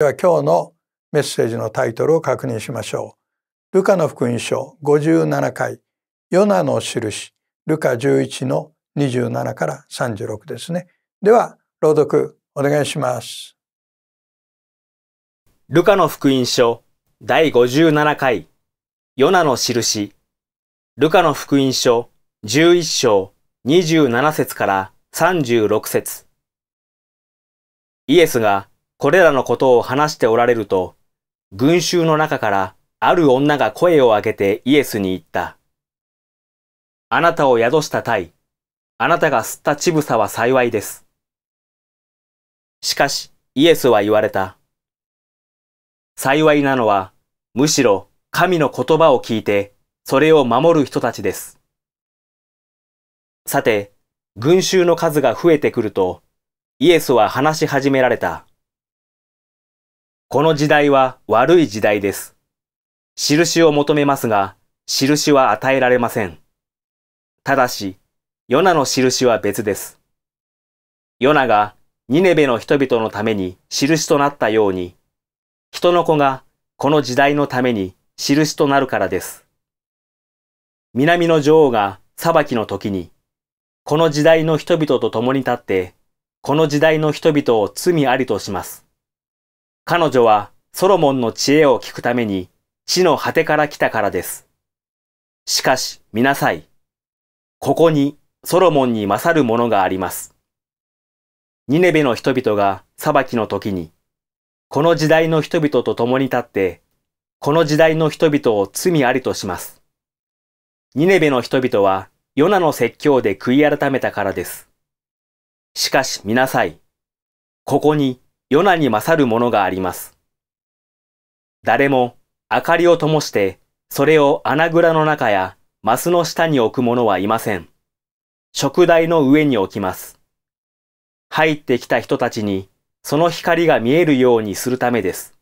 では今日のメッセージのタイトルを確認しましょう。ルカの福音書57回、ヨナの印、ルカ11の27から36ですね。では、朗読お願いします。ルカの福音書第57回、ヨナの印、ルカの福音書11章27節から36節イエスがこれらのことを話しておられると、群衆の中からある女が声を上げてイエスに言った。あなたを宿した体、あなたが吸った乳房は幸いです。しかし、イエスは言われた。幸いなのは、むしろ神の言葉を聞いて、それを守る人たちです。さて、群衆の数が増えてくると、イエスは話し始められた。この時代は悪い時代です。印を求めますが、印は与えられません。ただし、ヨナの印は別です。ヨナがニネベの人々のために印となったように、人の子がこの時代のために印となるからです。南の女王が裁きの時に、この時代の人々と共に立って、この時代の人々を罪ありとします。彼女はソロモンの知恵を聞くために地の果てから来たからです。しかし見なさい。ここにソロモンに勝るものがあります。ニネベの人々が裁きの時に、この時代の人々と共に立って、この時代の人々を罪ありとします。ニネベの人々はヨナの説教で悔い改めたからです。しかし見なさい。ここにヨナに勝るものがあります。誰も明かりを灯して、それを穴蔵の中やマスの下に置く者はいません。食台の上に置きます。入ってきた人たちに、その光が見えるようにするためです。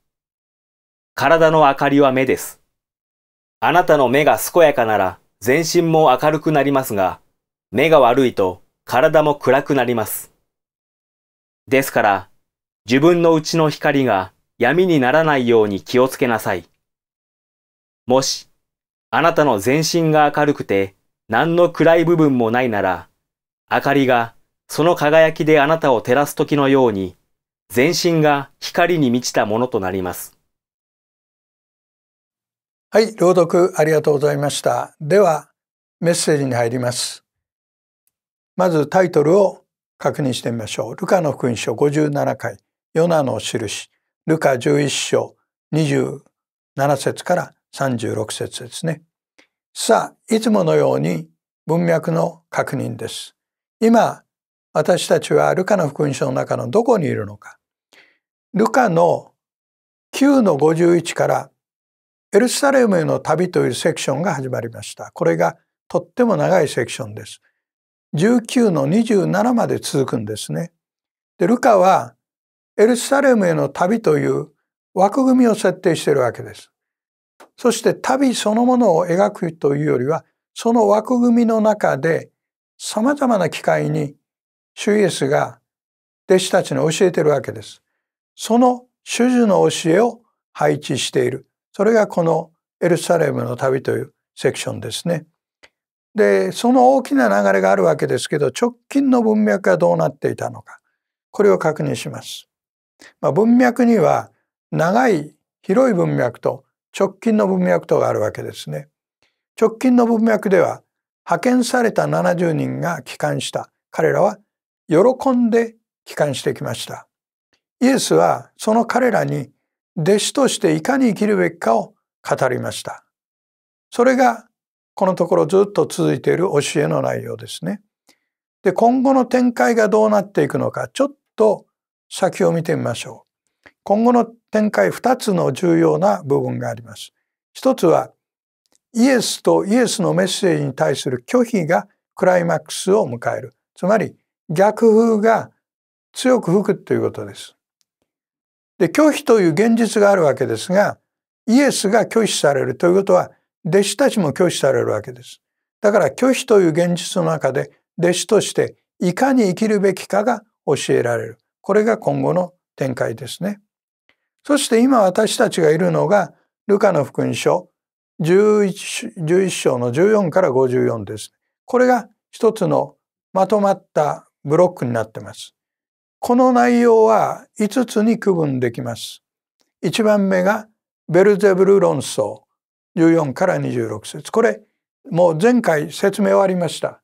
体の明かりは目です。あなたの目が健やかなら全身も明るくなりますが、目が悪いと体も暗くなります。ですから、自分のうちの光が闇にならないように気をつけなさい。もし、あなたの全身が明るくて何の暗い部分もないなら、明かりがその輝きであなたを照らす時のように、全身が光に満ちたものとなります。はい、朗読ありがとうございました。では、メッセージに入ります。まずタイトルを確認してみましょう。ルカの福音書57回。ヨナの印、ルカ11章27節から36節ですね。さあ、いつものように文脈の確認です。今、私たちはルカの福音書の中のどこにいるのか。ルカの9の51からエルサレムへの旅というセクションが始まりました。これがとっても長いセクションです。19の27まで続くんですね。でルカはエルサレムへの旅という枠組みを設定しているわけです。そして旅そのものを描くというよりは、その枠組みの中で様々な機会に主イエスが弟子たちに教えているわけです。その主樹の教えを配置している。それがこのエルサレムの旅というセクションですね。で、その大きな流れがあるわけですけど、直近の文脈がどうなっていたのか。これを確認します。まあ、文脈には長い広い文脈と直近の文脈とがあるわけですね。直近の文脈では派遣された70人が帰還した彼らは喜んで帰還してきました。イエスはその彼らに弟子としていかに生きるべきかを語りました。それがこのところずっと続いている教えの内容ですね。で今後の展開がどうなっていくのかちょっと先を見てみましょう。今後の展開2つの重要な部分があります。一つはイエスとイエスのメッセージに対する拒否がクライマックスを迎える。つまり逆風が強く吹くということです。で拒否という現実があるわけですがイエスが拒否されるということは弟子たちも拒否されるわけです。だから拒否という現実の中で弟子としていかに生きるべきかが教えられる。これが今後の展開ですね。そして今私たちがいるのが、ルカの福音書 11, 11章の14から54です。これが一つのまとまったブロックになってます。この内容は5つに区分できます。1番目がベルゼブル論争14から26節これもう前回説明終わりました。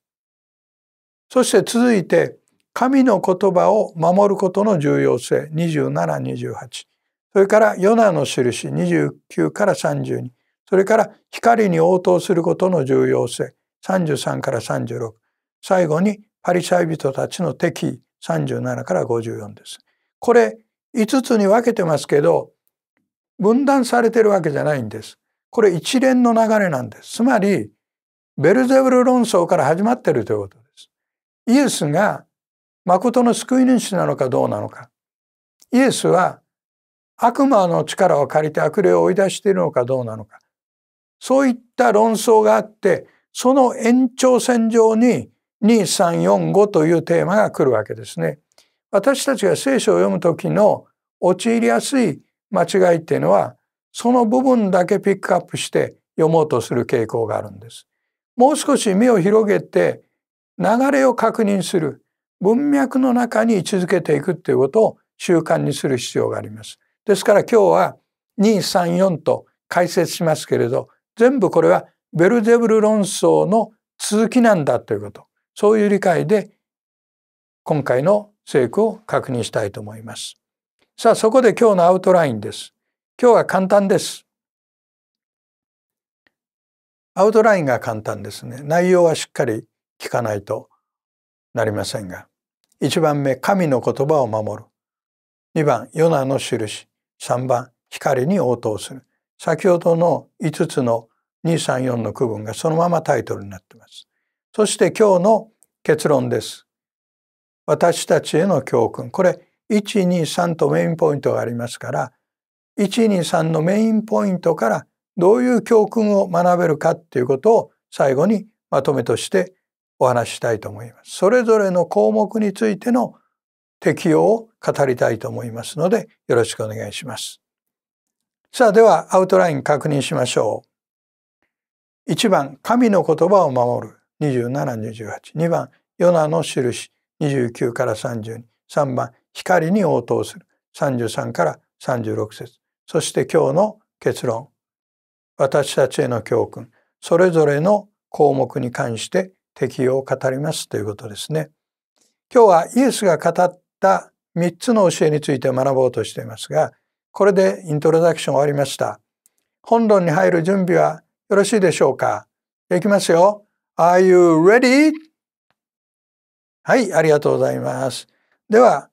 そして続いて神の言葉を守ることの重要性2728それからヨナの印29から32それから光に応答することの重要性33から36最後にパリサイ人たちの敵意37から54です。これ5つに分けてますけど分断されてるわけじゃないんです。これ一連の流れなんです。つまりベルゼブル論争から始まってるということです。イエスが誠の救い主なのかどうなのかイエスは悪魔の力を借りて悪霊を追い出しているのかどうなのかそういった論争があってその延長線上に2345というテーマが来るわけですね。私たちが聖書を読む時の陥りやすい間違いっていうのはその部分だけピックアップして読もうとする傾向があるんです。もう少し目を広げて流れを確認する文脈の中に位置づけていくっていうことを習慣にする必要があります。ですから今日は234と解説しますけれど全部これはベルゼブル論争の続きなんだということそういう理解で今回の成功を確認したいと思います。さあそこで今日のアウトラインです。今日は簡単です。アウトラインが簡単ですね。内容はしっかり聞かないとなりませんが。1番目、神の言葉を守る。2番、ヨナの印。3番、光に応答する。先ほどの5つの234の区分がそのままタイトルになっています。そして今日の結論です。私たちへの教訓。これ、123とメインポイントがありますから、123のメインポイントからどういう教訓を学べるかということを最後にまとめとしてお話したいと思います。それぞれの項目についての適用を語りたいと思いますのでよろしくお願いします。さあではアウトライン確認しましょう。1番神の言葉を守る2728番ヨナの印29から323番光に応答する33から36節そして今日の結論私たちへの教訓それぞれの項目に関して適用を語りますということですね。今日はイエスが語った3つの教えについて学ぼうとしていますが、これでイントロダクション終わりました。本論に入る準備はよろしいでしょうかいきますよ。Are you ready? はい、ありがとうございます。では、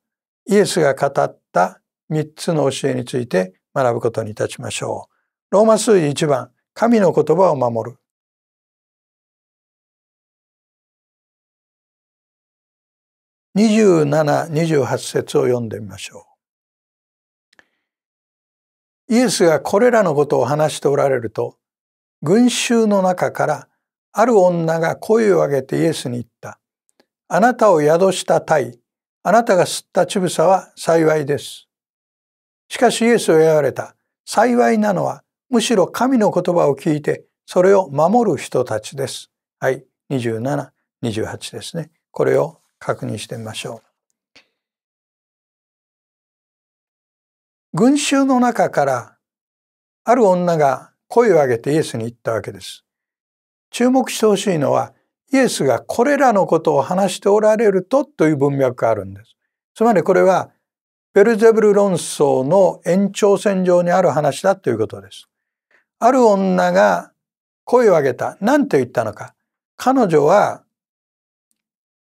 イエスが語った3つの教えについて学ぶことにいたしましょう。ローマ数字1番、神の言葉を守る。2728節を読んでみましょう。イエスがこれらのことを話しておられると群衆の中からある女が声を上げてイエスに言った。あなたを宿した体、あなたが吸った乳房は幸いです。しかしイエスを言われた。幸いなのはむしろ神の言葉を聞いてそれを守る人たちです。はい、27、28ですね。これを確認してみましょう。群衆の中からある女が声を上げてイエスに言ったわけです。注目してほしいのはイエスがこれらのことを話しておられるとという文脈があるんです。つまりこれはベルゼブル論争の延長線上にある話だということです。ある女が声を上げた。何と言ったのか。彼女は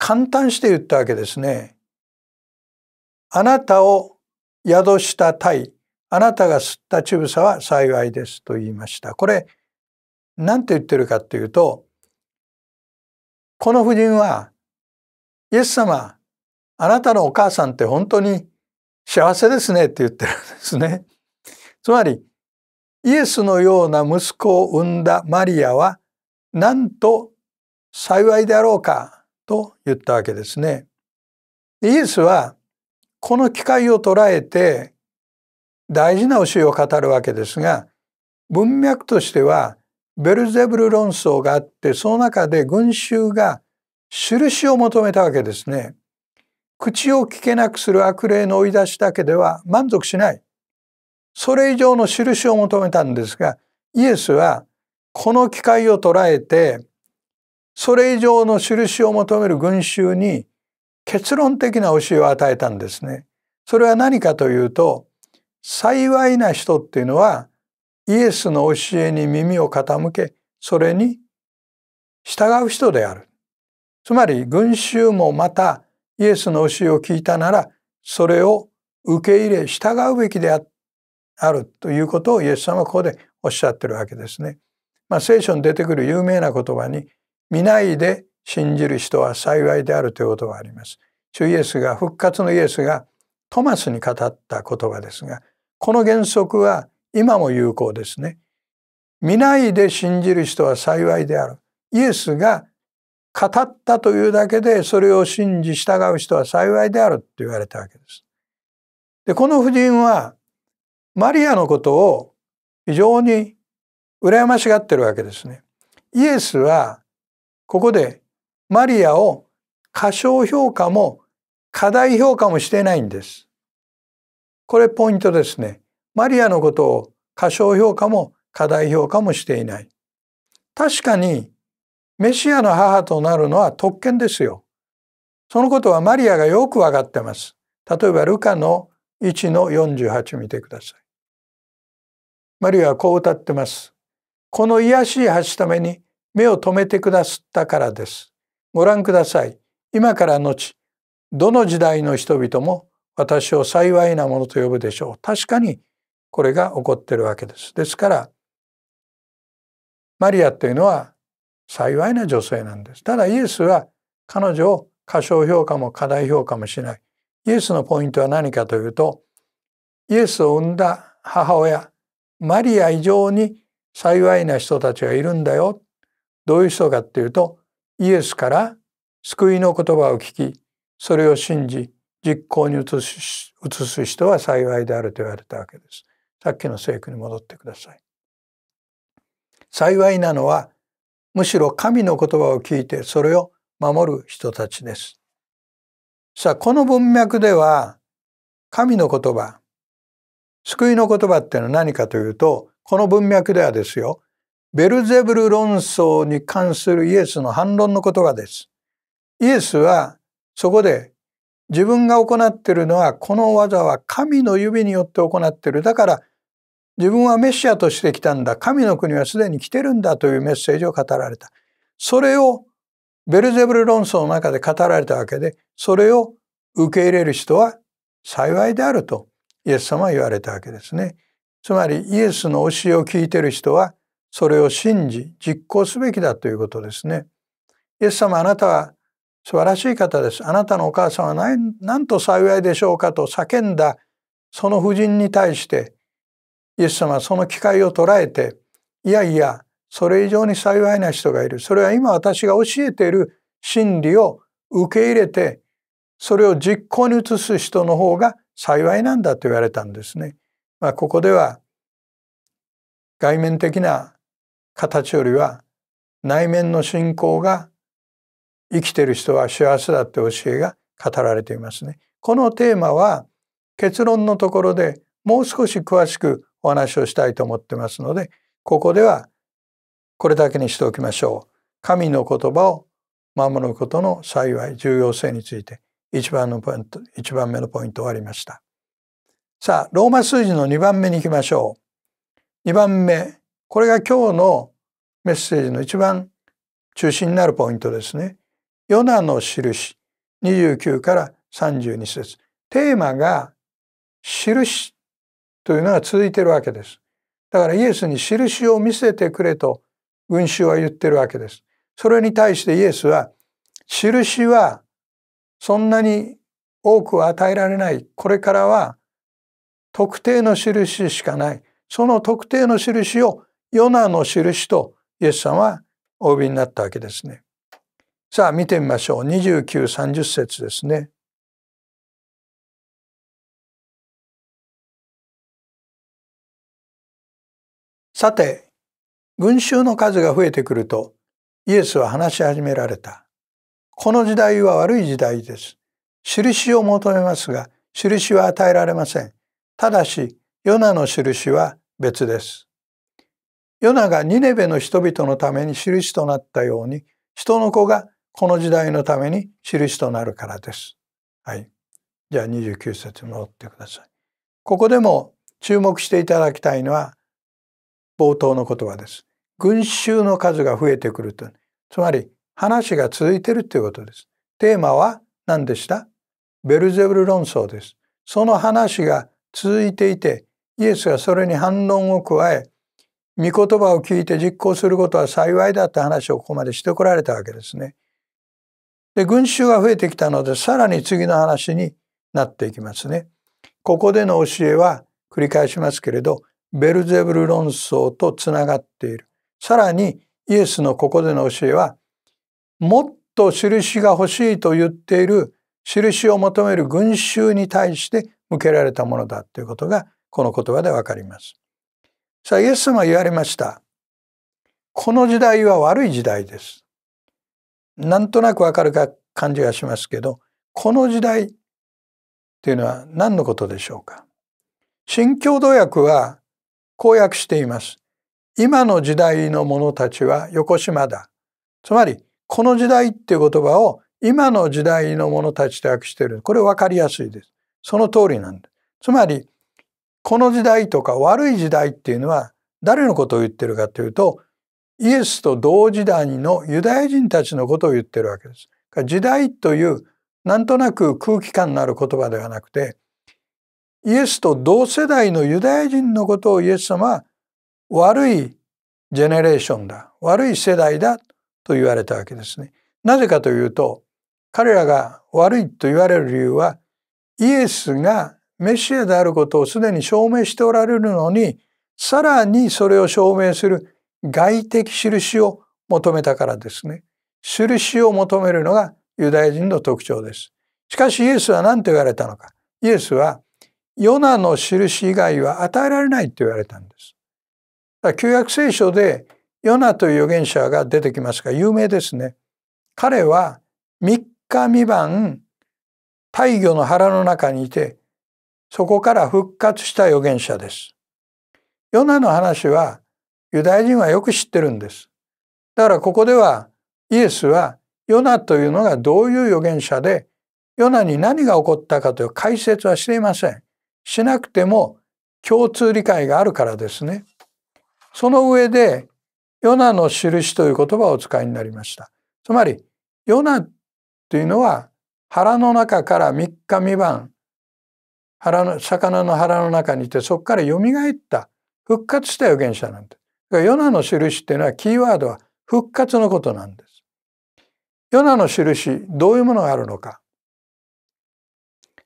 簡単して言ったわけですね。あなたを宿した体、あなたが吸った乳房は幸いですと言いました。これ、何て言ってるかっていうと、この婦人は、イエス様、あなたのお母さんって本当に幸せですねって言ってるんですね。つまり、イエスのような息子を産んだマリアは、なんと幸いであろうか。と言ったわけですね。イエスはこの機会を捉えて大事な教えを語るわけですが文脈としてはベルゼブル論争があってその中で群衆が印を求めたわけですね。口を聞けなくする悪霊の追い出しだけでは満足しない。それ以上の印を求めたんですがイエスはこの機会を捉えてそれ以上の印を求める群衆に結論的な教えを与えたんですね。それは何かというと、幸いな人っていうのは、イエスの教えに耳を傾け、それに従う人である。つまり、群衆もまたイエスの教えを聞いたなら、それを受け入れ、従うべきであるということをイエス様はここでおっしゃってるわけですね。まあ、聖書に出てくる有名な言葉に、見ないで信じる人は幸いであるということがあります。主イエスが復活のイエスがトマスに語った言葉ですがこの原則は今も有効ですね。見ないで信じる人は幸いである。イエスが語ったというだけでそれを信じ従う人は幸いであると言われたわけです。でこの婦人はマリアのことを非常に羨ましがってるわけですね。イエスはここでマリアを過小評価も過大評価もしてないんです。これポイントですね。マリアのことを過小評価も過大評価もしていない。確かにメシアの母となるのは特権ですよ。そのことはマリアがよくわかってます。例えばルカの1の48見てください。マリアはこう歌ってます。この癒しい橋ために目を留めてくだすったからです。ご覧ください。今から後、どの時代の人々も私を幸いなものと呼ぶでしょう。確かにこれが起こってるわけです。ですから、マリアというのは幸いな女性なんです。ただイエスは彼女を過小評価も過大評価もしない。イエスのポイントは何かというと、イエスを産んだ母親、マリア以上に幸いな人たちがいるんだよ。どういう人かっていうとイエスから救いの言葉を聞きそれを信じ実行に移す移す人は幸いであると言われたわけです。さっきの聖句に戻ってください。幸いなのはむしろ神の言葉を聞いてそれを守る人たちです。さあこの文脈では神の言葉救いの言葉っていうのは何かというとこの文脈ではですよベルゼブル論争に関するイエスの反論の言葉です。イエスはそこで自分が行っているのはこの技は神の指によって行っている。だから自分はメシアとして来たんだ。神の国はすでに来てるんだというメッセージを語られた。それをベルゼブル論争の中で語られたわけで、それを受け入れる人は幸いであるとイエス様は言われたわけですね。つまりイエスの教えを聞いている人はそれを信じ実行すべきだということですね。イエス様あなたは素晴らしい方です。あなたのお母さんは何と幸いでしょうかと叫んだその婦人に対してイエス様はその機会を捉えていやいやそれ以上に幸いな人がいる。それは今私が教えている真理を受け入れてそれを実行に移す人の方が幸いなんだと言われたんですね。まあ、ここでは外面的な形よりは内面の信仰が生きてる人は幸せだって教えが語られていますね。このテーマは結論のところでもう少し詳しくお話をしたいと思ってますのでここではこれだけにしておきましょう。神の言葉を守ることの幸い重要性について一番のポイント一番目のポイント終わりました。さあローマ数字の2番目に行きましょう。2番目これが今日のメッセージの一番中心になるポイントですね。ヨナの印29から32節テーマが印というのが続いているわけです。だからイエスに印を見せてくれと群衆は言ってるわけです。それに対してイエスは印はそんなに多くは与えられない。これからは特定の印しかない。その特定の印をヨナの印とイエスさんはお呼びになったわけですね。さあ見てみましょう。2930節ですね。さて、群衆の数が増えてくると、イエスは話し始められた。この時代は悪い時代です。印を求めますが、印は与えられません。ただし、ヨナの印は別です。ヨナがニネベの人々のために印となったように、人の子がこの時代のために印となるからです。はい。じゃあ29節戻ってください。ここでも注目していただきたいのは、冒頭の言葉です。群衆の数が増えてくると。つまり、話が続いているということです。テーマは何でしたベルゼブル論争です。その話が続いていて、イエスがそれに反論を加え、御言葉を聞いて実行することは幸いだって話をここまでしてこられたわけですね。で群衆が増えてきたのでさらに次の話になっていきますね。ここでの教えは繰り返しますけれどベルゼブル論争とつながっている。さらにイエスのここでの教えはもっと印が欲しいと言っている印を求める群衆に対して向けられたものだということがこの言葉でわかります。さあイエス様は言われました。この時代は悪い時代です。なんとなくわかるか感じがしますけど、この時代というのは何のことでしょうか。新共同訳はこう訳しています。今の時代の者たちは横島だ。つまり、この時代っていう言葉を今の時代の者たちと訳している。これ分かりやすいです。その通りなんです。つまり、この時代とか悪い時代っていうのは誰のことを言ってるかというとイエスと同時代のユダヤ人たちのことを言ってるわけです。時代というなんとなく空気感のある言葉ではなくてイエスと同世代のユダヤ人のことをイエス様は悪いジェネレーションだ悪い世代だと言われたわけですね。なぜかというと彼らが悪いと言われる理由はイエスがメシアであることをすでに証明しておられるのに、さらにそれを証明する外的印を求めたからですね。印を求めるのがユダヤ人の特徴です。しかしイエスは何と言われたのか。イエスは、ヨナの印以外は与えられないと言われたんです。旧約聖書でヨナという預言者が出てきますが、有名ですね。彼は3日未晩、大魚の腹の中にいて、そこから復活した預言者です。ヨナの話はユダヤ人はよく知ってるんです。だからここではイエスはヨナというのがどういう預言者でヨナに何が起こったかという解説はしていません。しなくても共通理解があるからですね。その上でヨナの印という言葉をお使いになりました。つまりヨナというのは腹の中から3日3晩腹の魚の腹の中にいてそこからよみがえった復活した預言者なんて、だからヨナの印っていうのはキーワードは復活のことなんです。ヨナの印どういうものがあるのか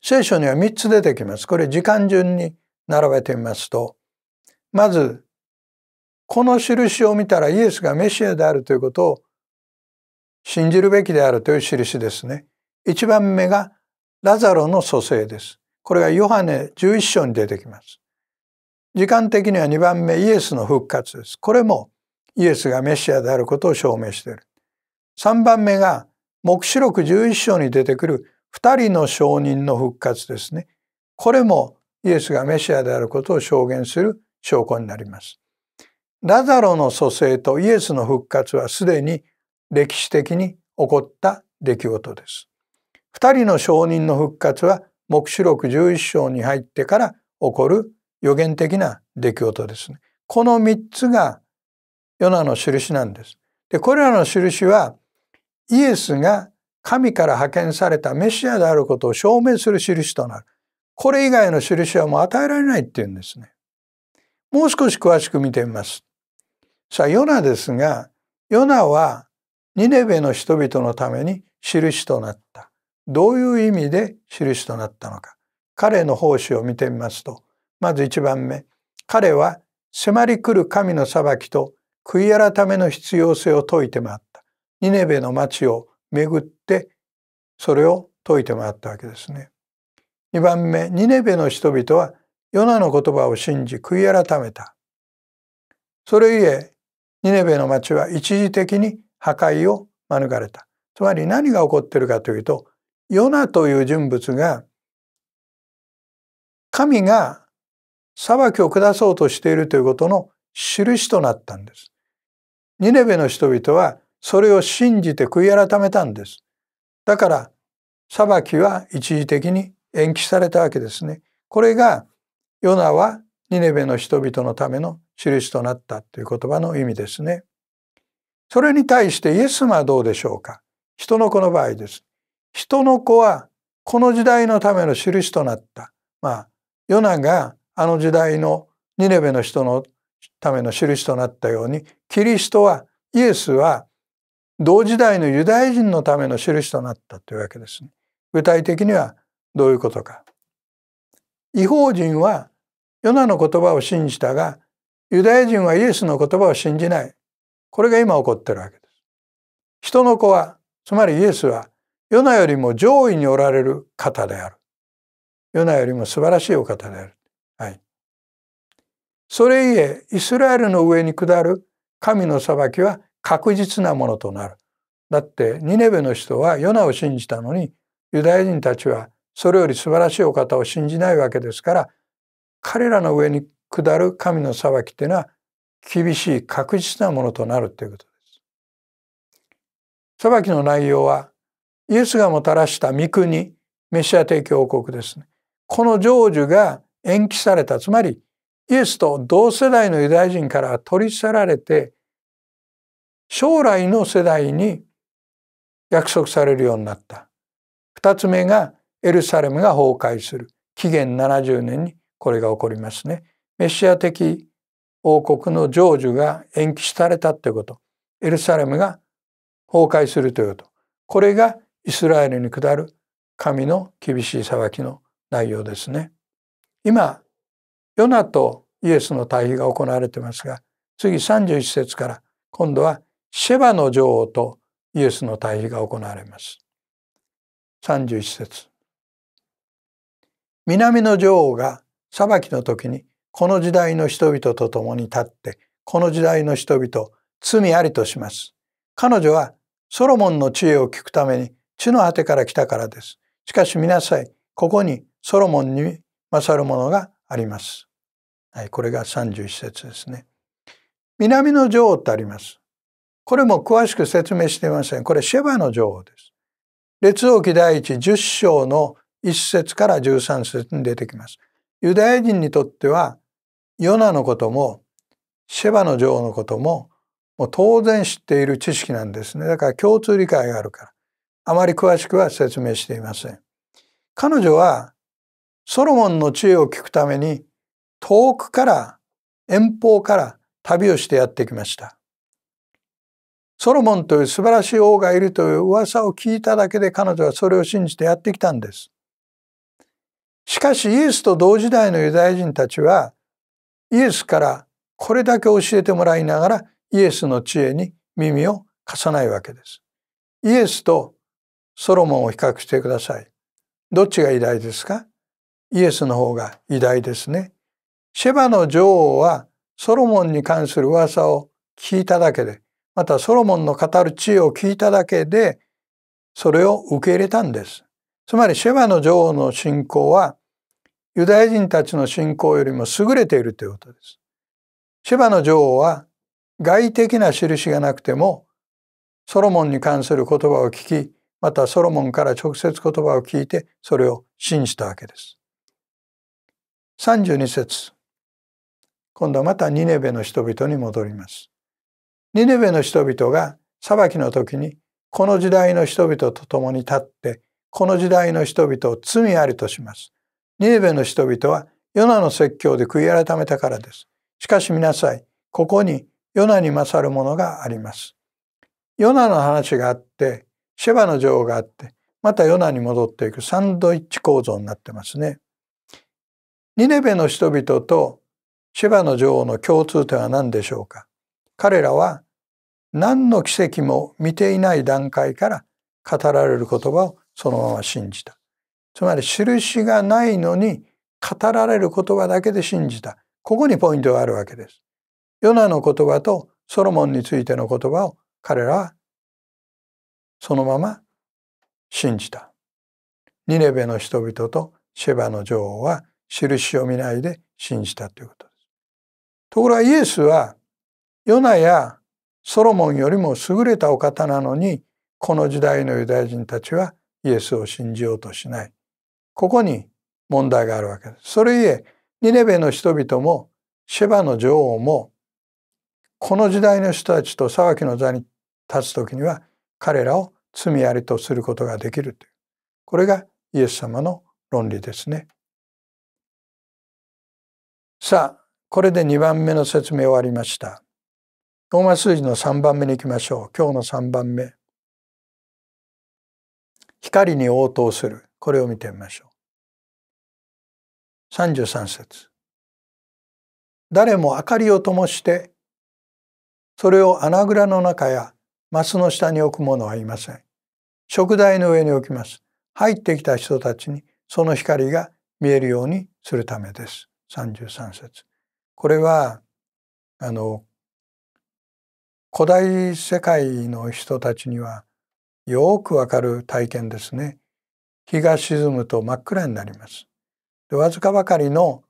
聖書には3つ出てきます。これ時間順に並べてみますとまずこの印を見たらイエスがメシアであるということを信じるべきであるという印ですね。1番目がラザロの蘇生です。これがヨハネ11章に出てきます時間的には2番目イエスの復活ですこれもイエスがメシアであることを証明している3番目が黙示録11章に出てくる2人の証人の復活ですねこれもイエスがメシアであることを証言する証拠になりますラザロの蘇生とイエスの復活はすでに歴史的に起こった出来事です。二人の証人の復活は目示録11章に入ってから起こる予言的な出来事ですね。この3つがヨナの印なんです。で、これらの印はイエスが神から派遣されたメシアであることを証明する印となる。これ以外の印はもう与えられないっていうんですね。もう少し詳しく見てみます。さあ、ヨナですが、ヨナはニネベの人々のために印となった。どういう意味で印となったのか彼の奉仕を見てみますとまず1番目彼は迫り来る神の裁きと悔い改めの必要性を説いて回ったニネベの町を巡ってそれを説いて回ったわけですね。2番目ニネベの人々はヨナの言葉を信じ悔い改めた。それゆえニネベの町は一時的に破壊を免れた。つまり何が起こっているかというとヨナという人物が神が裁きを下そうとしているということの印となったんです。ニネベの人々はそれを信じて悔い改めたんです。だから裁きは一時的に延期されたわけですね。これがヨナはニネベの人々のための印となったという言葉の意味ですね。それに対してイエスはどうでしょうか人の子の場合です。人の子はこの時代のための印となった。まあ、ヨナがあの時代のニネベの人のための印となったように、キリストは、イエスは同時代のユダヤ人のための印となったというわけですね。具体的にはどういうことか。違法人はヨナの言葉を信じたが、ユダヤ人はイエスの言葉を信じない。これが今起こってるわけです。人の子は、つまりイエスはヨナよりも上位におられる方である。ヨナよりも素晴らしいお方である。はい。それいえ、イスラエルの上に下る神の裁きは確実なものとなる。だって、ニネベの人はヨナを信じたのに、ユダヤ人たちはそれより素晴らしいお方を信じないわけですから、彼らの上に下る神の裁きっていうのは厳しい確実なものとなるということです。裁きの内容はイエスがもたらした御国メシア的王国ですねこの成就が延期されたつまりイエスと同世代のユダヤ人から取り去られて将来の世代に約束されるようになった二つ目がエルサレムが崩壊する紀元70年にこれが起こりますねメシア的王国の成就が延期されたということエルサレムが崩壊するということこれがイスラエルに下る神の厳しい裁きの内容ですね。今ヨナとイエスの対比が行われてますが次31節から今度はシェバの女王とイエスの対比が行われます。31節南の女王が裁きの時にこの時代の人々と共に立ってこの時代の人々罪ありとします。彼女はソロモンの知恵を聞くために地の果てから来たからです。しかし見なさい。ここにソロモンに勝るものがあります。はい、これが31節ですね。南の女王ってあります。これも詳しく説明していません。これシェバの女王です。列王記第一10章の1節から13節に出てきます。ユダヤ人にとってはヨナのこともシェバの女王のことももう当然知っている知識なんですね。だから共通理解があるから。あまり詳しくは説明していません。彼女はソロモンの知恵を聞くために遠くから遠方から旅をしてやってきました。ソロモンという素晴らしい王がいるという噂を聞いただけで彼女はそれを信じてやってきたんです。しかしイエスと同時代のユダヤ人たちはイエスからこれだけ教えてもらいながらイエスの知恵に耳を貸さないわけです。イエスとソロモンを比較してください。どっちが偉大ですかイエスの方が偉大ですね。シェバの女王はソロモンに関する噂を聞いただけで、またソロモンの語る知恵を聞いただけで、それを受け入れたんです。つまりシェバの女王の信仰は、ユダヤ人たちの信仰よりも優れているということです。シェバの女王は外的な印がなくてもソロモンに関する言葉を聞きまたソロモンから直接言葉を聞いてそれを信じたわけです。32節今度はまたニネベの人々に戻ります。ニネベの人々が裁きの時にこの時代の人々と共に立ってこの時代の人々を罪ありとします。ニネベの人々はヨナの説教で悔い改めたからです。しかし皆さん、ここにヨナに勝るものがあります。ヨナの話があってシェバの女王があってまたヨナに戻っていくサンドイッチ構造になってますね。ニネベの人々とシェバの女王の共通点は何でしょうか彼らは何の奇跡も見ていない段階から語られる言葉をそのまま信じた。つまり印がないのに語られる言葉だけで信じた。ここにポイントがあるわけです。ヨナの言葉とソロモンについての言葉を彼らはそのまま信じた。ニネベの人々とシェバの女王は印を見ないで信じたということです。ところがイエスはヨナやソロモンよりも優れたお方なのにこの時代のユダヤ人たちはイエスを信じようとしない。ここに問題があるわけです。それゆえニネベの人々もシェバの女王もこの時代の人たちと裁きの座に立つ時には彼らを罪ありとすることができるというこれがイエス様の論理ですね。さあこれで2番目の説明終わりました。ローマ数字の3番目に行きましょう。今日の3番目。光に応答する。これを見てみましょう。33節誰も明かりを灯してそれを穴蔵の中や松の下に置くものはいません。食台の上に置きます。入ってきた人たちにその光が見えるようにするためです。33節。これは、あの、古代世界の人たちにはよくわかる体験ですね。日が沈むと真っ暗になります。でわずかばかりの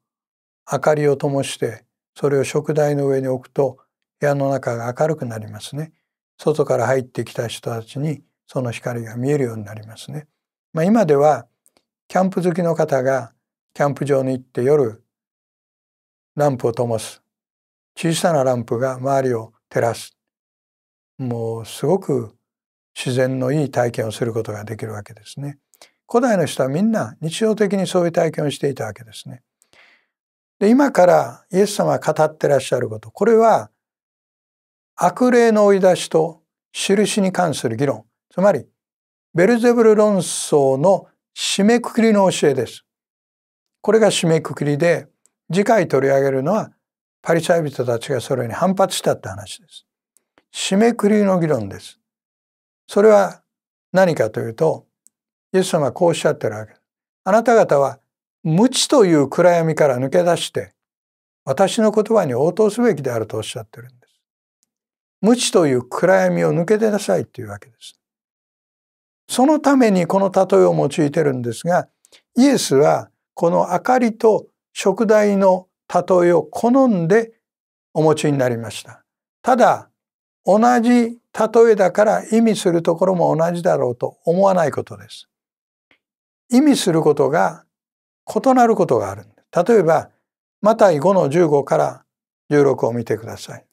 明かりを灯してそれを食台の上に置くと部屋の中が明るくなりますね。外から入ってきた人たちにその光が見えるようになりますね。まあ、今ではキャンプ好きの方がキャンプ場に行って夜ランプを灯す小さなランプが周りを照らすもうすごく自然のいい体験をすることができるわけですね。古代の人はみんな日常的にそういう体験をしていたわけですね。で今からイエス様が語ってらっしゃることこれは悪霊の追い出しと印に関する議論、つまりベルゼブル論争の締めくくりの教えです。これが締めくくりで、次回取り上げるのはパリサイ人たちがそれに反発したって話です。締めくくりの議論です。それは何かというと、イエス様はこうおっしゃってるわけです。あなた方は無知という暗闇から抜け出して、私の言葉に応答すべきであるとおっしゃってる。無知という暗闇を抜け出なさいというわけです。そのためにこの例えを用いてるんですが、イエスはこの明かりと食材の例えを好んでお持ちになりました。ただ、同じ例えだから意味するところも同じだろうと思わないことです。意味することが異なることがある。例えば、マタイ5の15から16を見てください。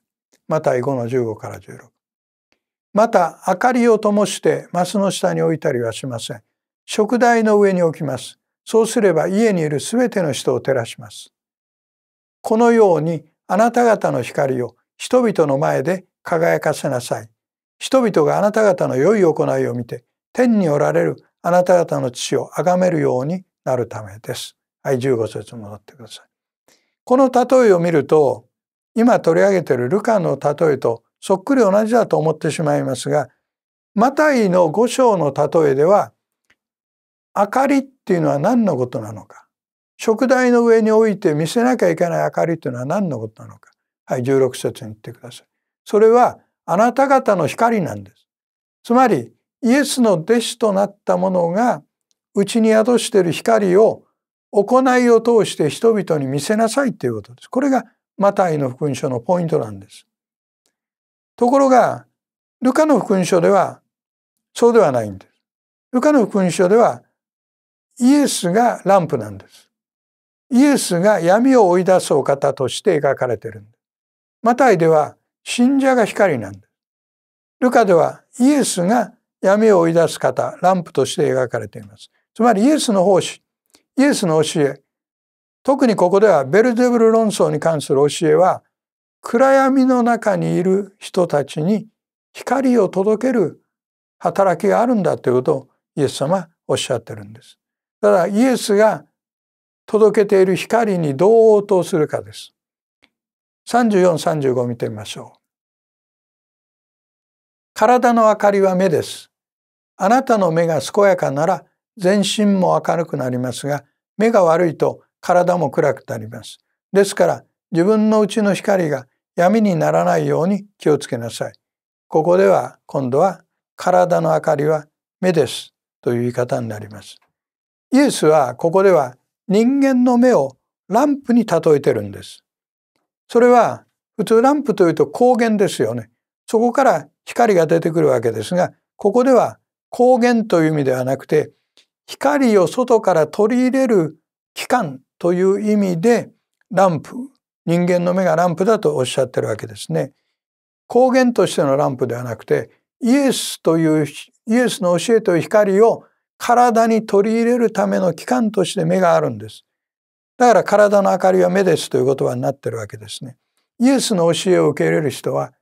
マタイ5の15から16。また、明かりを灯して、マスの下に置いたりはしません。食台の上に置きます。そうすれば家にいるすべての人を照らします。このように、あなた方の光を人々の前で輝かせなさい。人々があなた方の良い行いを見て、天におられるあなた方の父を崇めるようになるためです。はい、15節戻ってください。この例えを見ると、今取り上げているルカの例えとそっくり同じだと思ってしまいますがマタイの五章の例えでは明かりっていうのは何のことなのか食台の上に置いて見せなきゃいけない明かりっていうのは何のことなのかはい16節に言ってください。それはあなた方の光なんです。つまりイエスの弟子となった者がうちに宿している光を行いを通して人々に見せなさいということです。これがマタイの福音書のポイントなんです。ところが、ルカの福音書ではそうではないんです。ルカの福音書ではイエスがランプなんです。イエスが闇を追い出すお方として描かれているんです。マタイでは信者が光なんです。ルカではイエスが闇を追い出す方、ランプとして描かれています。つまりイエスの奉仕、イエスの教え、特にここではベルゼブル論争に関する教えは暗闇の中にいる人たちに光を届ける働きがあるんだということをイエス様はおっしゃってるんです。ただイエスが届けている光にどう応答するかです。3435見てみましょう。体の明かりは目です。あなたの目が健やかなら全身も明るくなりますが目が悪いと体も暗くなります。ですから自分のうちの光が闇にならないように気をつけなさい。ここでは今度は体の明かりは目ですという言い方になります。イエスはここでは人間の目をランプに例えてるんです。それは普通ランプというと光源ですよね。そこから光が出てくるわけですが、ここでは光源という意味ではなくて、光を外から取り入れる器官という意味でランプ人間の目がランプだとおっしゃってるわけですね。光源としてのランプではなくてイエスというイエスの教えという光を体に取り入れるための器官として目があるんです。だから体の明かりは目ですという言葉になってるわけですね。イエスの教えを受け入れる人は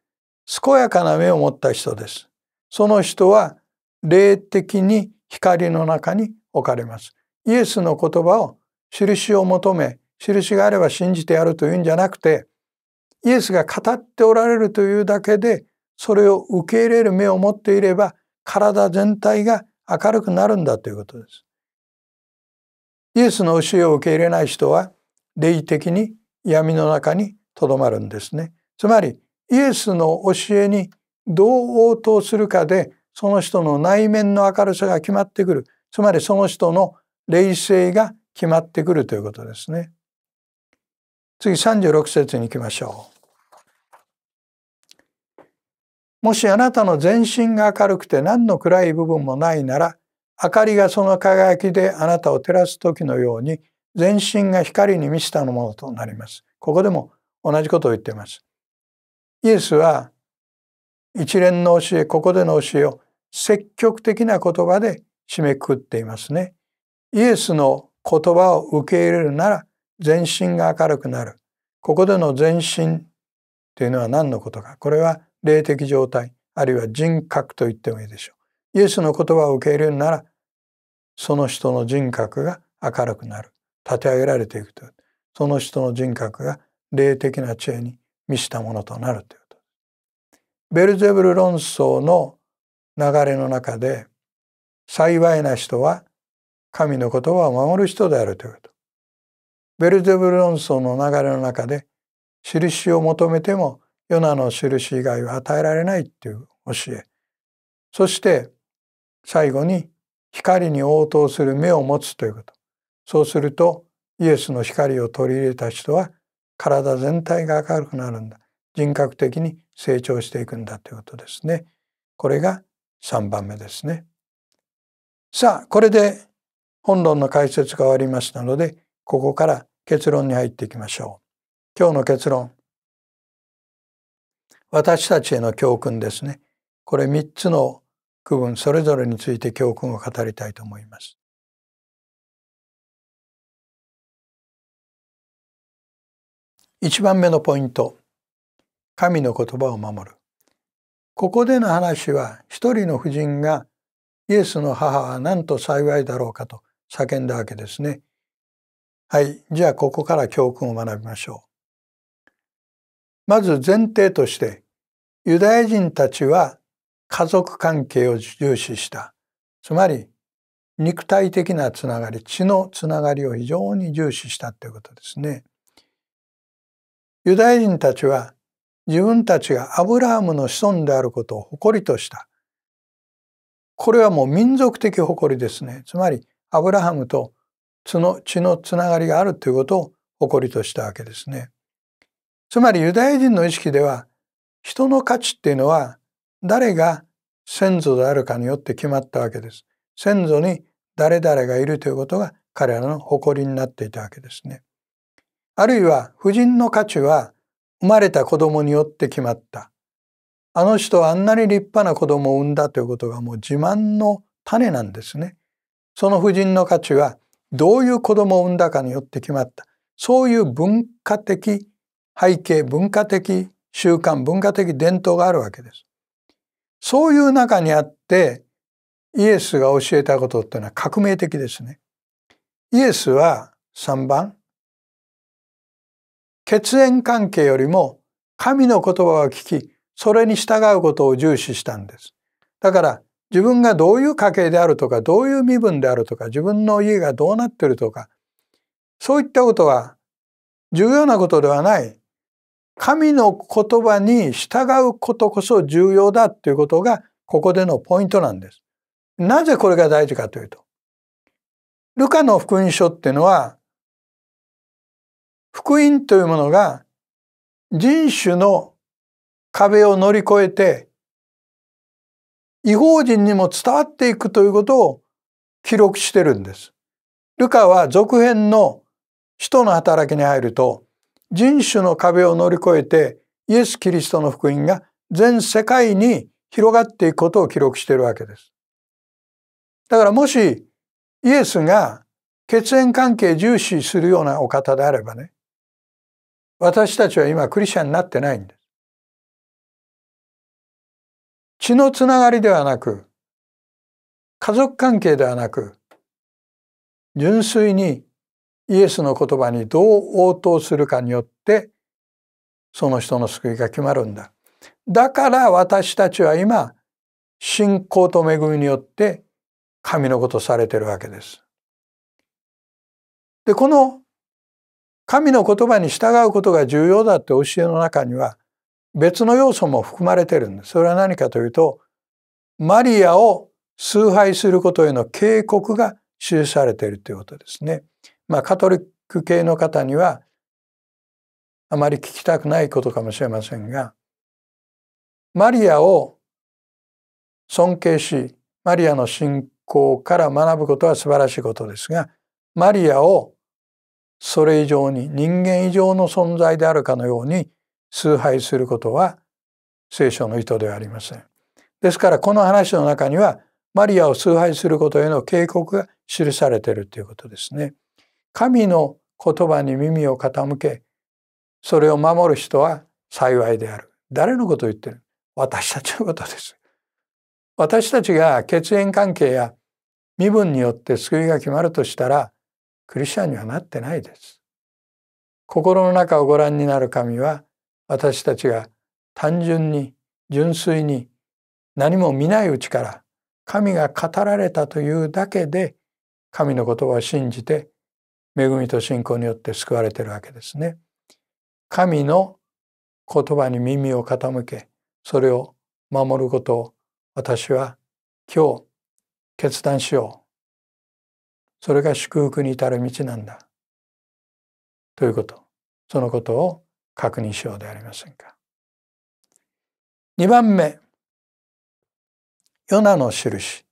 健やかな目を持った人です。その人は霊的に光の中に置かれます。イエスの言葉を印を求め印があれば信じてやるというんじゃなくてイエスが語っておられるというだけでそれを受け入れる目を持っていれば体全体が明るくなるんだということです。イエスの教えを受け入れない人は霊的に闇の中にとどまるんですね。つまりイエスの教えにどう応答するかでその人の内面の明るさが決まってくるつまりその人の霊性が決まってくるということですね。次36節に行きましょう。もしあなたの全身が明るくて何の暗い部分もないなら明かりがその輝きであなたを照らす時のように全身が光に満ちたのものとなります。ここでも同じことを言っています。イエスは一連の教えここでの教えを積極的な言葉で締めくくっていますね。イエスの言葉を受け入れるなら全身が明るくなる。ここでの全身というのは何のことか。これは霊的状態、あるいは人格と言ってもいいでしょう。イエスの言葉を受け入れるなら、その人の人格が明るくなる。立て上げられていくという。その人の人格が霊的な知恵に満ちたものとなるということ。ベルゼブル論争の流れの中で、幸いな人は神の言葉を守る人であるということ。ベルゼブル論争の流れの中で、印を求めても、ヨナの印以外は与えられないという教え。そして、最後に、光に応答する目を持つということ。そうすると、イエスの光を取り入れた人は、体全体が明るくなるんだ。人格的に成長していくんだということですね。これが3番目ですね。さあ、これで本論の解説が終わりましたので、ここから結論に入っていきましょう。今日の結論。私たちへの教訓ですね。これ3つの区分それぞれについて教訓を語りたいと思います。一番目のポイント神の言葉を守るここでの話は一人の婦人がイエスの母はなんと幸いだろうかと叫んだわけですね。はい。じゃあここから教訓を学びましょう。まず前提として、ユダヤ人たちは家族関係を重視した。つまり、肉体的なつながり、血のつながりを非常に重視したということですね。ユダヤ人たちは自分たちがアブラハムの子孫であることを誇りとした。これはもう民族的誇りですね。つまりアブラハムと血の血のつながりがあるということを誇りとしたわけですね。つまりユダヤ人の意識では人の価値っていうのは誰が先祖であるかによって決まったわけです。先祖に誰々がいるということが彼らの誇りになっていたわけですね。あるいは夫人の価値は生まれた子供によって決まった。あの人はあんなに立派な子供を産んだということがもう自慢の種なんですね。その婦人の価値はどういう子供を産んだかによって決まったそういう文化的背景文化的習慣文化的伝統があるわけです。そういう中にあってイエスが教えたことっていうのは革命的ですね。イエスは3番血縁関係よりも神の言葉を聞きそれに従うことを重視したんです。だから自分がどういう家系であるとかどういう身分であるとか自分の家がどうなってるとかそういったことは重要なことではない神の言葉に従うことこそ重要だということがここでのポイントなんです。なぜこれが大事かというとルカの福音書っていうのは福音というものが人種の壁を乗り越えて違法人にも伝わっていくということを記録してるんです。ルカは続編の使徒の働きに入ると人種の壁を乗り越えてイエス・キリストの福音が全世界に広がっていくことを記録しているわけです。だからもしイエスが血縁関係重視するようなお方であればね私たちは今クリスチャンになってないんです。血のつながりではなく、家族関係ではなく、純粋にイエスの言葉にどう応答するかによって、その人の救いが決まるんだ。だから私たちは今、信仰と恵みによって神のことされてるわけです。で、この神の言葉に従うことが重要だって教えの中には、別の要素も含まれてるんです。それは何かというと、マリアを崇拝することへの警告が記されているということですね。まあ、カトリック系の方にはあまり聞きたくないことかもしれませんが、マリアを尊敬し、マリアの信仰から学ぶことは素晴らしいことですが、マリアをそれ以上に人間以上の存在であるかのように崇拝することは聖書の意図ではありません。ですからこの話の中にはマリアを崇拝することへの警告が記されているということですね。神の言葉に耳を傾けそれを守る人は幸いである。誰のことを言ってる私たちのことです。私たちが血縁関係や身分によって救いが決まるとしたらクリスチャンにはなってないです。心の中をご覧になる神は私たちが単純に純粋に何も見ないうちから神が語られたというだけで神の言葉を信じて恵みと信仰によって救われているわけですね。神の言葉に耳を傾けそれを守ることを私は今日決断しようそれが祝福に至る道なんだということそのことを確認しようでありませんか。2番目ヨナの印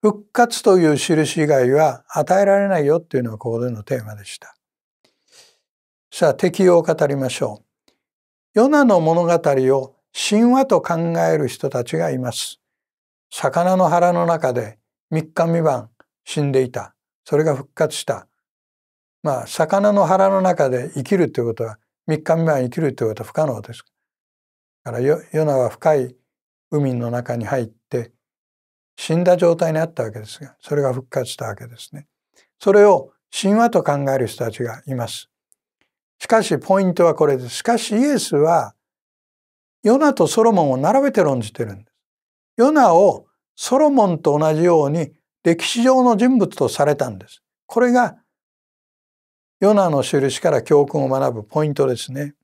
復活という印以外は与えられないよというのがここでのテーマでした。さあ適用を語りましょう。ヨナの物語を神話と考える人たちがいます。魚の腹の中で3日3晩死んでいた。それが復活した。まあ魚の腹の中で生きるということは3日未満生きるということは不可能です。だからヨナは深い海の中に入って死んだ状態にあったわけですがそれが復活したわけですね。それを神話と考える人たちがいます。しかしポイントはこれです。しかしイエスはヨナとソロモンを並べて論じてるんです。ヨナをソロモンと同じように歴史上の人物とされたんです。これがヨナの印から教訓を学ぶポイントですね。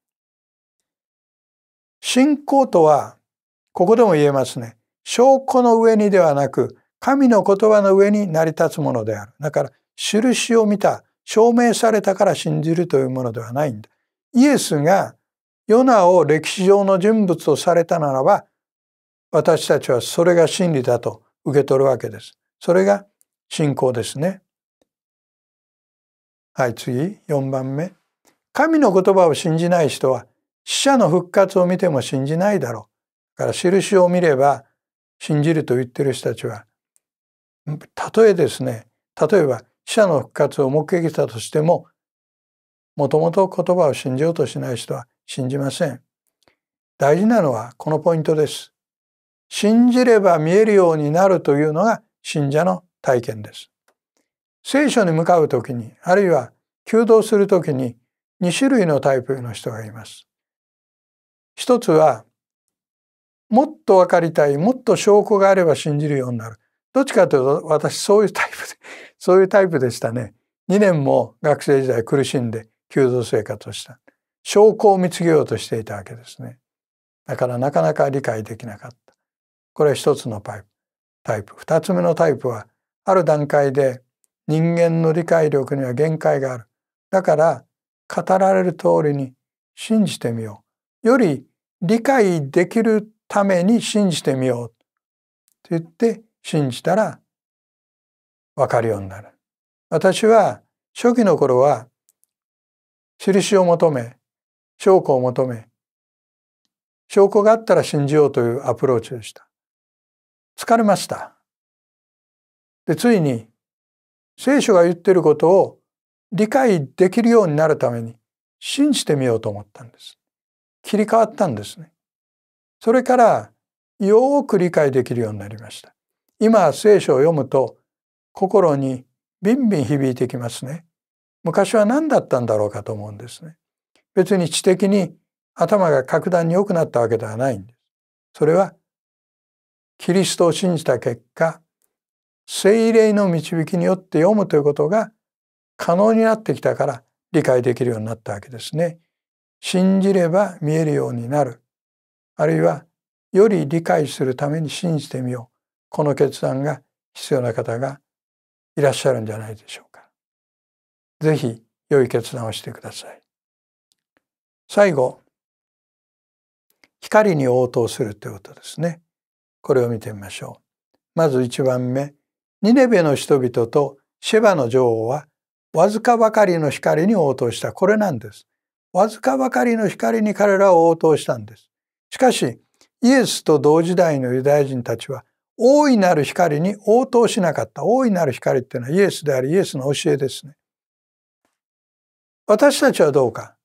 信仰とは、ここでも言えますね。証拠の上にではなく、神の言葉の上に成り立つものである。だから、印を見た、証明されたから信じるというものではないんだ。イエスがヨナを歴史上の人物とされたならば、私たちはそれが真理だと受け取るわけです。それが信仰ですね。はい、次、4番目。神の言葉を信じない人は、死者の復活を見ても信じないだろう。だから、印を見れば信じると言ってる人たちは、たとえですね、例えば死者の復活を目撃したとしても、もともと言葉を信じようとしない人は信じません。大事なのはこのポイントです。信じれば見えるようになるというのが信者の体験です。聖書に向かうときに、あるいは求道するときに2種類のタイプの人がいます。一つは、もっと分かりたい、もっと証拠があれば信じるようになる。どっちかというと私そういうタイプで、そういうタイプでしたね。2年も学生時代苦しんで求道生活をした。証拠を見つけようとしていたわけですね。だからなかなか理解できなかった。これは一つのタイプ。二つ目のタイプは、ある段階で人間の理解力には限界がある。だから語られる通りに信じてみよう。より理解できるために信じてみよう。と言って信じたらわかるようになる。私は初期の頃は印を求め証拠を求め証拠があったら信じようというアプローチでした。疲れました。でついに聖書が言ってることを理解できるようになるために信じてみようと思ったんです。切り替わったんですね。それからよく理解できるようになりました。今聖書を読むと心にビンビン響いてきますね。昔は何だったんだろうかと思うんですね。別に知的に頭が格段に良くなったわけではないんです。それはキリストを信じた結果聖霊の導きによって読むということが可能になってきたから理解できるようになったわけですね。信じれば見えるようになる。あるいはより理解するために信じてみよう。この決断が必要な方がいらっしゃるんじゃないでしょうか。是非良い決断をしてください。最後光に応答するということですね。これを見てみましょう。まず一番目ニネベの人々とシェバの女王はわずかばかりの光に応答した。これなんです。わずかばかりの光に彼らを応答したんです。しかし、イエスと同時代のユダヤ人たちは、大いなる光に応答しなかった。大いなる光っていうのはイエスであり、イエスの教えですね。私たちはどうか。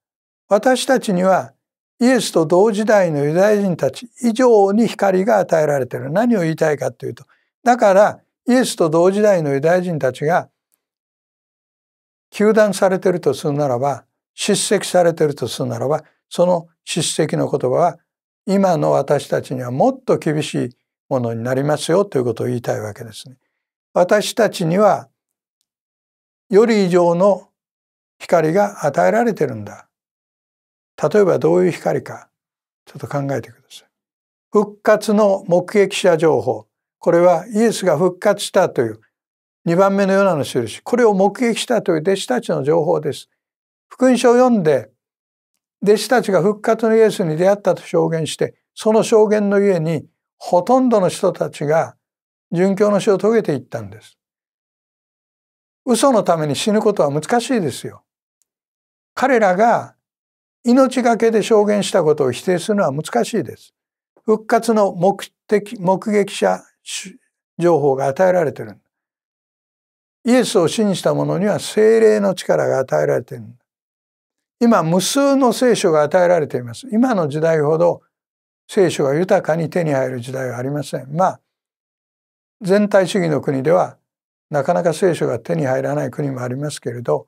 私たちには、イエスと同時代のユダヤ人たち以上に光が与えられている。何を言いたいかというと、だから、イエスと同時代のユダヤ人たちが糾弾されてるとするならば叱責されてるとするならばその叱責の言葉は今の私たちにはもっと厳しいものになりますよということを言いたいわけですね。私たちにはより以上の光が与えられてるんだ。例えばどういう光かちょっと考えてください。復活の目撃者情報これはイエスが復活したという2番目のヨナの印これを目撃したという弟子たちの情報です。福音書を読んで弟子たちが復活のイエスに出会ったと証言してその証言のゆえにほとんどの人たちが殉教の死を遂げていったんです。嘘のために死ぬことは難しいですよ。彼らが命がけで証言したことを否定するのは難しいです。復活の目的目撃者情報が与えられてるイエスを信じた者には精霊の力が与えられている今無数の聖書が与えられています今の時代ほど聖書が豊かに手に入る時代はありませんまあ全体主義の国ではなかなか聖書が手に入らない国もありますけれど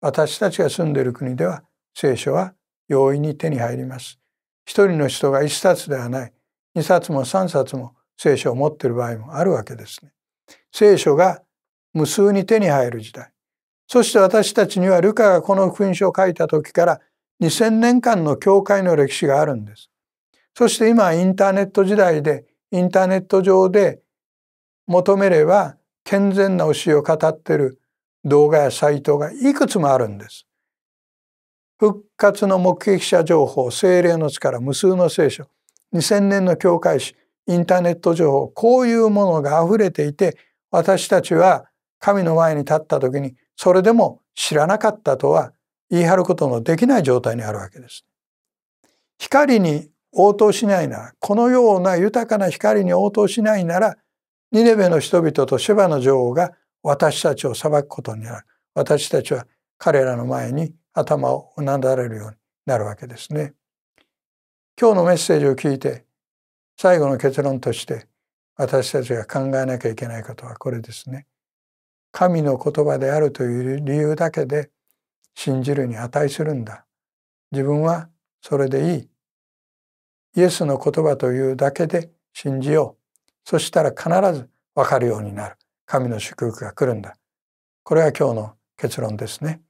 私たちが住んでいる国では聖書は容易に手に入ります一人の人が一冊ではない二冊も三冊も聖書を持っている場合もあるわけですね。聖書が無数に手に入る時代。そして私たちにはルカがこの福音書を書いた時から2000年間の教会の歴史があるんです。そして今インターネット時代でインターネット上で求めれば健全な教えを語っている動画やサイトがいくつもあるんです。復活の目撃者情報、精霊の力、無数の聖書、2000年の教会史、インターネット情報こういうものが溢れていて私たちは神の前に立った時にそれでも知らなかったとは言い張ることのできない状態にあるわけです。光に応答しないならこのような豊かな光に応答しないならニネベの人々とシェバの女王が私たちを裁くことになる私たちは彼らの前に頭をうなだれるようになるわけですね。今日のメッセージを聞いて最後の結論として私たちが考えなきゃいけないことはこれですね。神の言葉であるという理由だけで信じるに値するんだ。自分はそれでいい。イエスの言葉というだけで信じよう。そしたら必ずわかるようになる。神の祝福が来るんだ。これが今日の結論ですね。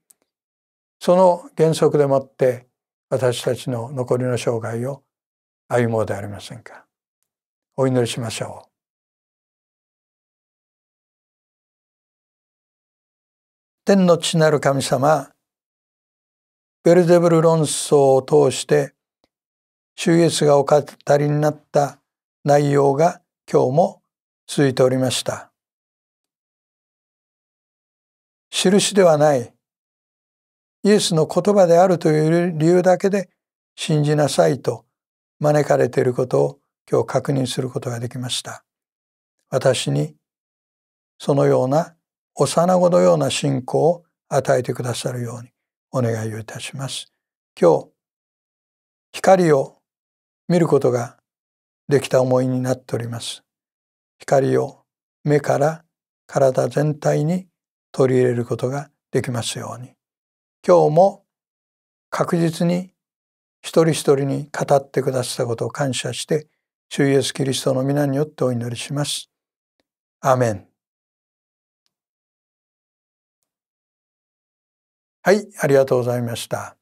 その原則でもって私たちの残りの生涯を歩もうではありませんか。お祈りしましょう。天の父なる神様、ベルゼブル論争を通して、主イエスがお語りになった内容が今日も続いておりました。印ではない、イエスの言葉であるという理由だけで信じなさいと招かれていることを今日確認することができました私にそのような幼子のような信仰を与えてくださるようにお願いをいたします今日光を見ることができた思いになっております光を目から体全体に取り入れることができますように今日も確実に一人一人に語ってくださったことを感謝して主イエスキリストの皆によってお祈りします。アーメン。はい、ありがとうございました。